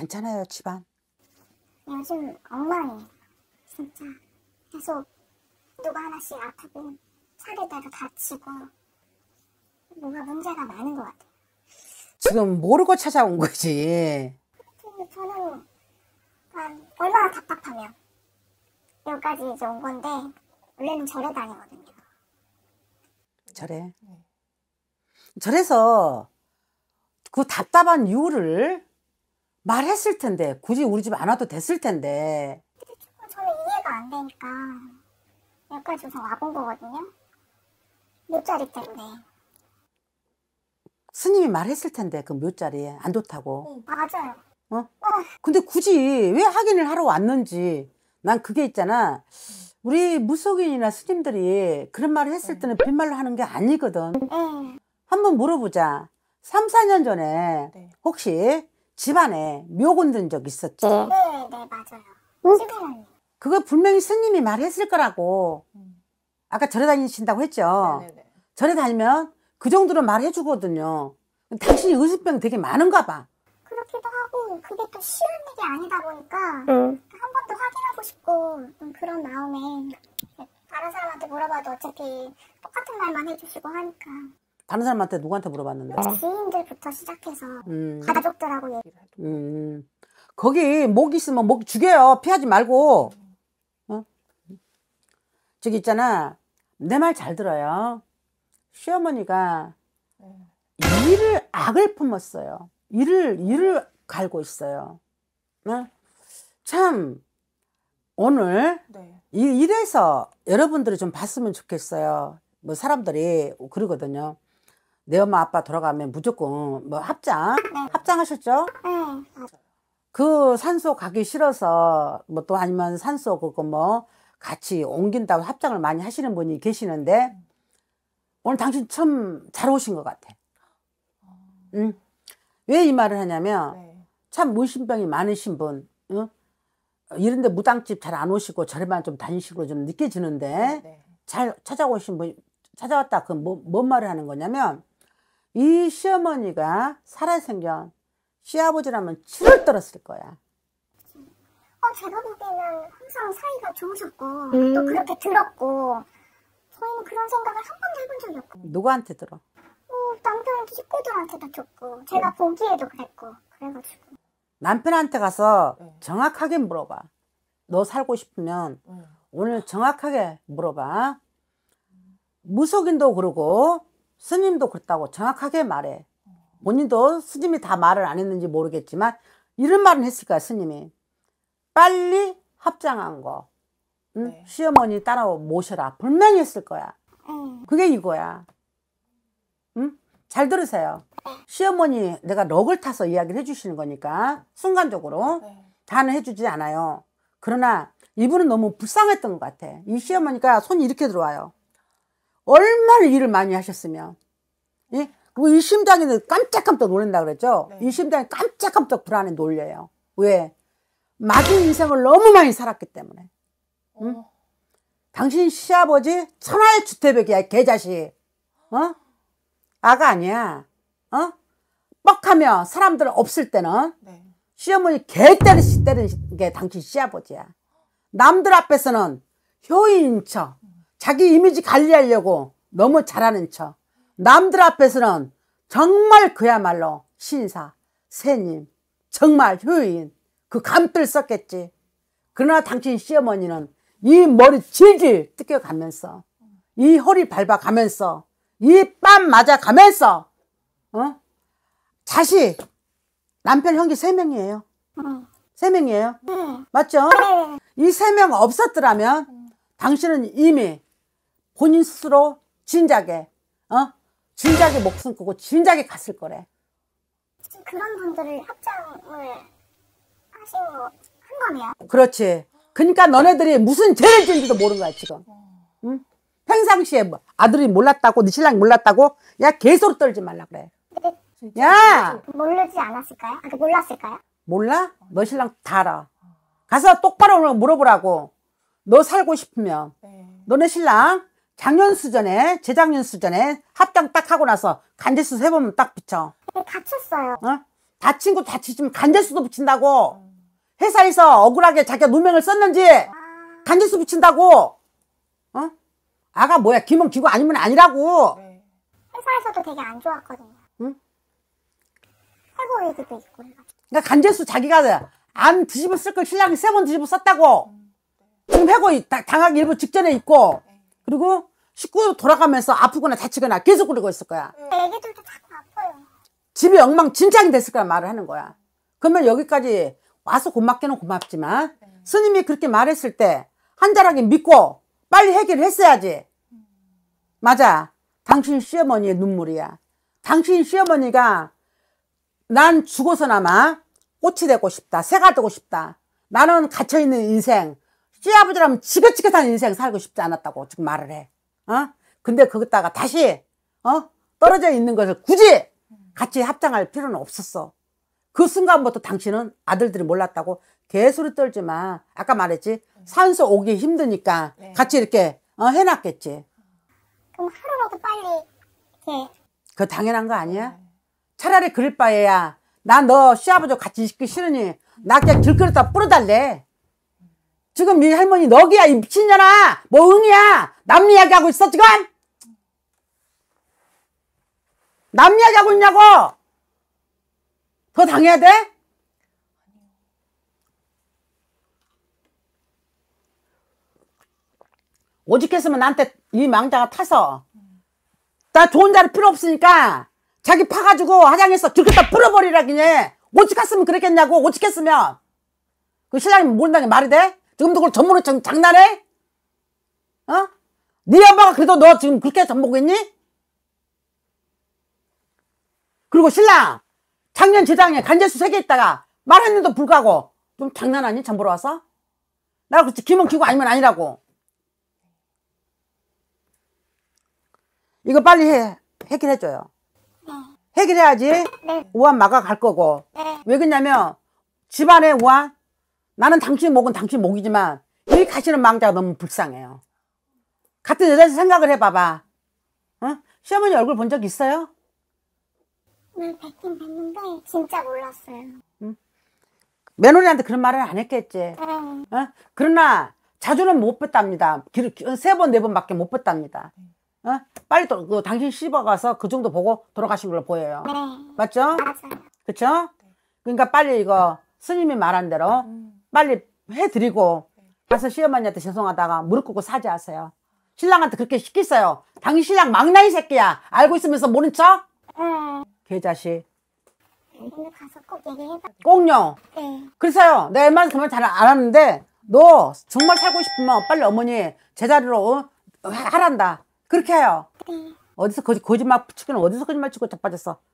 괜찮아요, 집안? 요즘 엉망이에요. 진짜. 계속 누가 하나씩 아프고 살에다가 다치고 뭐가 문제가 많은 것 같아요. 지금 모르고 찾아온 거지. 저는 얼마나 답답하면 여기까지 이제 온 건데 원래는 절에 다니거든요. 절에. 네. 절에서 그 답답한 이유를 말했을 텐데 굳이 우리 집 안 와도 됐을 텐데 저는 이해가 안 되니까 여기까지 우선 와본 거거든요 묘자리 때문에 스님이 말했을 텐데 그 묘자리 에안 좋다고 응, 어, 맞아요 어? 어? 근데 굳이 왜 확인을 하러 왔는지 난 그게 있잖아 우리 무속인이나 스님들이 그런 말을 했을 때는 빈말로 하는 게 아니거든 응. 네. 한번 물어보자 3, 4년 전에 네. 혹시 집안에 묘건 든적 있었죠 네. 네, 네, 맞아요. 응? 시베라 그거 분명히 스님이 말했을 거라고. 음. 아까 절에 다니신다고 했죠? 네네 네, 네. 절에 다니면 그 정도로 말해주거든요. 당신이 의술병 되게 많은가 봐. 그렇기도 하고 그게 또 쉬운 일이 아니다 보니까 응. 어. 한번 더 확인하고 싶고 그런 마음에 다른 사람한테 물어봐도 어차피 똑같은 말만 해주시고 하니까 다른 사람한테 누구한테 물어봤는데? 지인들부터 시작해서 음. 가족들하고 얘기를 해도. 음, 음. 거기 목 있으면 목 죽여요. 피하지 말고. 어? 저기 있잖아. 내 말 잘 들어요. 시어머니가 네. 이를 악을 품었어요. 이를 이를 갈고 있어요. 어? 참 오늘 네. 이, 이래서 여러분들이 좀 봤으면 좋겠어요. 뭐 사람들이 그러거든요. 내 엄마 아빠 돌아가면 무조건 뭐 합장 네. 합장하셨죠? 네. 그 산소 가기 싫어서 뭐 또 아니면 산소 그거 뭐 같이 옮긴다고 합장을 많이 하시는 분이 계시는데 오늘 당신 참 잘 오신 것 같아. 응? 왜 이 말을 하냐면 네. 참 문신병이 많으신 분 응? 이런데 무당집 잘 안 오시고 저래만 좀 다니시고 좀 느껴지는데 네. 잘 찾아오신 분 찾아왔다 그 뭐, 뭔 말을 하는 거냐면 이 시어머니가 살아생겨 시아버지라면 치를 떨었을 거야. 어, 제가 보기에는 항상 사이가 좋으셨고 음. 또 그렇게 들었고 저희는 그런 생각을 한 번도 해본 적이 없고 누구한테 들어? 어, 남편 식구들한테도 줬고 제가 네. 보기에도 그랬고 그래가지고 남편한테 가서 네. 정확하게 물어봐. 너 살고 싶으면 네. 오늘 정확하게 물어봐. 무속인도 그러고 스님도 그렇다고 정확하게 말해. 본인도 스님이 다 말을 안 했는지 모르겠지만 이런 말은 했을 거야 스님이. 빨리 합장한 거. 응? 네. 시어머니 따라 모셔라. 분명히 했을 거야. 음. 그게 이거야. 응? 잘 들으세요. 시어머니 내가 럭을 타서 이야기를 해주시는 거니까 순간적으로 네. 다는 해주지 않아요. 그러나 이분은 너무 불쌍했던 것 같아. 이 시어머니가 손이 이렇게 들어와요. 얼마나 일을 많이 하셨으면. 예? 그리고 이 심장이는 깜짝깜짝 놀란다 그랬죠? 네. 이 심장이 깜짝깜짝 불안에 놀려요. 왜? 맞은 인생을 너무 많이 살았기 때문에. 응? 어. 당신 시아버지 천하의 주태백이야, 개자식. 어? 아가 아니야. 어? 뻑하며 사람들 없을 때는 네. 시어머니 개 때리시 때리는 게 당신 시아버지야. 남들 앞에서는 효인 척, 자기 이미지 관리하려고 너무 잘하는 척. 남들 앞에서는 정말 그야말로 신사, 새님, 정말 효인, 그감뜰 썼겠지. 그러나 당신 시어머니는 이 머리 질질 뜯겨가면서, 이 허리 밟아가면서, 이뺨 맞아가면서, 어? 자식, 남편 형제 세명이에요 세명이에요 네. 맞죠? 네. 이세 명 없었더라면 당신은 이미 본인 스스로 진작에 어 진작에 목숨 끄고 진작에 갔을 거래. 그런 분들을 합장을 하신 거한거네 그렇지. 그러니까 너네들이 무슨 죄를 지은지도 모르는 거야 지금. 응? 평상시에 뭐 아들이 몰랐다고 네 신랑 몰랐다고 야 개소리 떨지 말라 그래. 야 모르지 않았을까요? 아, 그 몰랐을까요? 몰라? 너 신랑 다 알아. 가서 똑바로 물어보라고. 너 살고 싶으면 네. 너네 신랑 작년 수전에 재작년 수전에 합당 딱 하고 나서 간제수세 번만 딱 붙여 근데 다쳤어요 어? 다친 거 다치지만 간제수도 붙인다고 회사에서 억울하게 자기가 누명을 썼는지 아. 간제수 붙인다고 어? 아가 뭐야 기면 기구 아니면 아니라고 네. 회사에서도 되게 안 좋았거든요 응? 해고 얘기도 있고 그러니까 간제수 자기가 안 뒤집어 쓸걸 신랑이 세 번 뒤집어 썼다고 음, 네. 지금 해고 당하기 일부 직전에 있고 네. 그리고 식구 돌아가면서 아프거나 다치거나 계속 그러고 있을 거야. 네, 애기들도 자꾸 아파요. 집이 엉망진창이 됐을 거야 말을 하는 거야. 그러면 여기까지 와서 고맙기는 고맙지만 응. 네. 스님이 그렇게 말했을 때 한자락이 믿고 빨리 해결했어야지. 맞아. 당신 시어머니의 눈물이야. 당신 시어머니가 난 죽어서나마 꽃이 되고 싶다. 새가 되고 싶다. 나는 갇혀있는 인생. 시아버지라면 지긋지긋한 인생 살고 싶지 않았다고 지금 말을 해. 어? 근데 그것다가 다시 어? 떨어져 있는 것을 굳이 같이 합장할 필요는 없었어. 그 순간부터 당신은 아들들이 몰랐다고 개소리 떨지 마. 아까 말했지 산소 오기 힘드니까 네. 같이 이렇게 어, 해놨겠지. 그럼 하루라도 빨리 이렇게. 그 당연한 거 아니야? 네. 차라리 그럴 바에야 나 너 시아버지 같이 있기 싫으니 나 그냥 들끓었다 뿌려달래. 지금 이 할머니 너기야 이 미친년아 뭐 응이야 남 이야기하고 있어 지금 남 이야기하고 있냐고 더 당해야 돼? 오죽했으면 나한테 이 망자가 타서 나 좋은 자리 필요 없으니까 자기 파가지고 화장해서 들겠다 풀어버리라 그냥 오죽했으면 그랬겠냐고 오죽했으면그 신랑이 모른다는 게 말이 돼? 지금도 그걸 전문으로 장, 장난해? 어? 네 아빠가 그래도 너 지금 그렇게 전복했니? 그리고 신랑 작년 재작년 간제수 세 개 있다가 말했는데도 불구하고 좀 장난하니? 전 보러 와서? 나 그렇지 기면 기고 아니면 아니라고 이거 빨리 해, 해결해줘요 어. 해결해야지 네. 우한 마가 갈 거고 네. 왜 그러냐면 집안에 우한 나는 당신 목은 당신 목이지만 이 가시는 망자가 너무 불쌍해요. 같은 여자에서 생각을 해봐봐. 어? 시어머니 얼굴 본 적 있어요? 네, 봤긴 봤는데 진짜 몰랐어요. 응? 며느리한테 그런 말을 안 했겠지. 네. 어? 그러나 자주는 못 뵀답니다. 어, 세 번, 네 번밖에 못 뵀답니다. 어? 빨리 또, 그, 당신 씹어가서 그 정도 보고 돌아가신 걸로 보여요. 네. 맞죠? 맞아요. 그쵸? 그러니까 빨리 이거 스님이 말한 대로 음. 빨리 해드리고 가서 시어머니한테 죄송하다가 무릎 꿇고 사죄하세요. 신랑한테 그렇게 시키세요. 당신 신랑 막나이 새끼야. 알고 있으면서 모른 척? 응. 개자식. 꼭얘요 네. 그래서요. 네. 내가 웬만해 그말 잘안 하는데 너 정말 살고 싶으면 빨리 어머니 제자리로 어? 하란다. 그렇게 해요. 네. 어디서 거짓, 거짓말 치기는 어디서 거짓말 치고 자빠졌어.